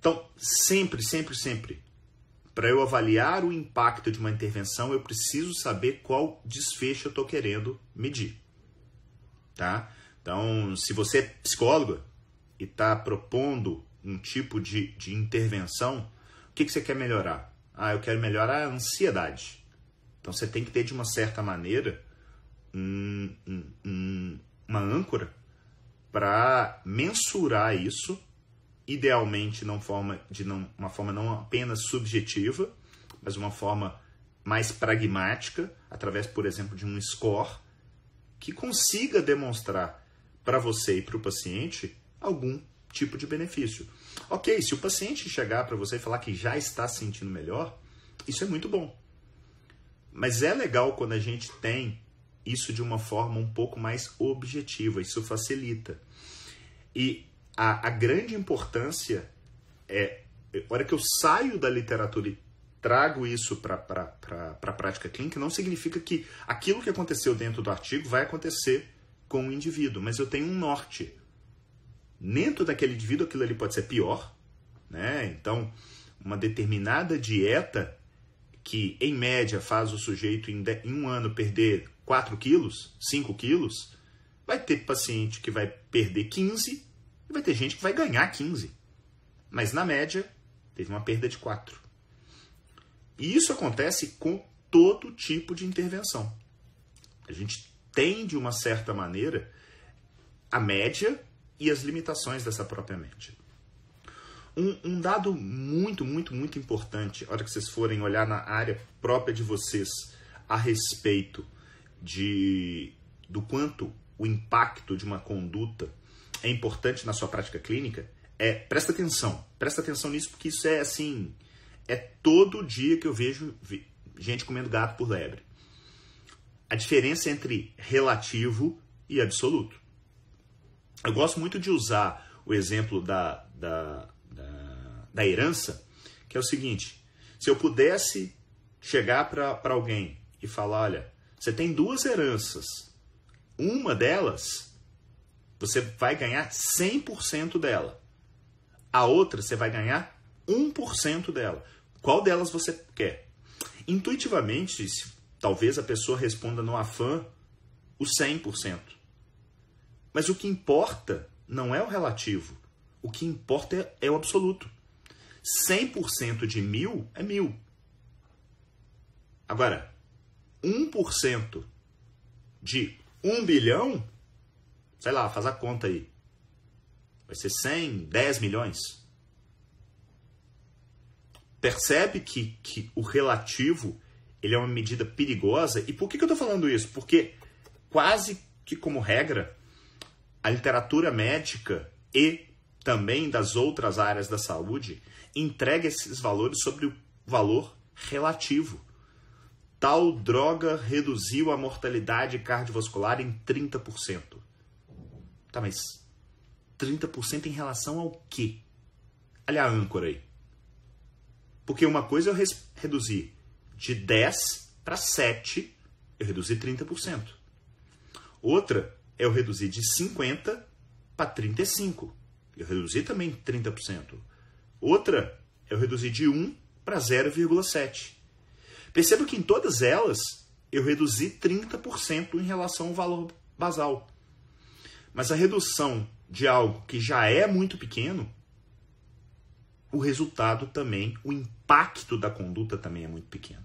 Então, sempre, sempre, sempre, para eu avaliar o impacto de uma intervenção, eu preciso saber qual desfecho eu estou querendo medir. Tá? Então, se você é psicólogo e está propondo um tipo de, de intervenção, o que, que você quer melhorar? Ah, eu quero melhorar a ansiedade. Então, você tem que ter, de uma certa maneira, um, um, uma âncora para mensurar isso idealmente não forma de não, uma forma não apenas subjetiva, mas uma forma mais pragmática, através, por exemplo, de um score que consiga demonstrar para você e para o paciente algum tipo de benefício. Ok, se o paciente chegar para você e falar que já está se sentindo melhor, isso é muito bom. Mas é legal quando a gente tem isso de uma forma um pouco mais objetiva, isso facilita. E a, a grande importância é, hora que eu saio da literatura e trago isso para a prática clínica, não significa que aquilo que aconteceu dentro do artigo vai acontecer com o indivíduo, mas eu tenho um norte. Dentro daquele indivíduo, aquilo ali pode ser pior, né? Então, uma determinada dieta que, em média, faz o sujeito em, de, em um ano perder 4 quilos, 5 quilos, vai ter paciente que vai perder 15 e vai ter gente que vai ganhar 15. Mas na média, teve uma perda de 4. E isso acontece com todo tipo de intervenção. A gente tem, de uma certa maneira, a média e as limitações dessa própria média. Um, um, dado muito, muito, muito importante, na hora que vocês forem olhar na área própria de vocês a respeito de do quanto o impacto de uma conduta é importante na sua prática clínica, é presta atenção. Presta atenção nisso porque isso é assim, é todo dia que eu vejo gente comendo gato por lebre. A diferença entre relativo e absoluto. Eu gosto muito de usar o exemplo da, da, da, da herança, que é o seguinte: se eu pudesse chegar para alguém e falar, olha, você tem duas heranças, uma delas você vai ganhar 100% dela. A outra, você vai ganhar 1% dela. Qual delas você quer? Intuitivamente, talvez a pessoa responda no afã o 100%. Mas o que importa não é o relativo. O que importa é, é o absoluto. 100% de mil é mil. Agora, 1% de 1 bilhão Sei lá, faz a conta aí. Vai ser 100, 10 milhões. Percebe que, que o relativo ele é uma medida perigosa? E por que, que eu estou falando isso? Porque quase que como regra, a literatura médica e também das outras áreas da saúde entrega esses valores sobre o valor relativo. Tal droga reduziu a mortalidade cardiovascular em 30%. Tá, mas 30% em relação ao quê? Olha a âncora aí. Porque uma coisa eu reduzir de 10 para 7, eu reduzi 30%. Outra é eu reduzir de 50 para 35. Eu reduzi também 30%. Outra é eu reduzir de 1 para 0,7. Perceba que em todas elas eu reduzi 30% em relação ao valor basal. Mas a redução de algo que já é muito pequeno, o resultado também, o impacto da conduta também é muito pequeno.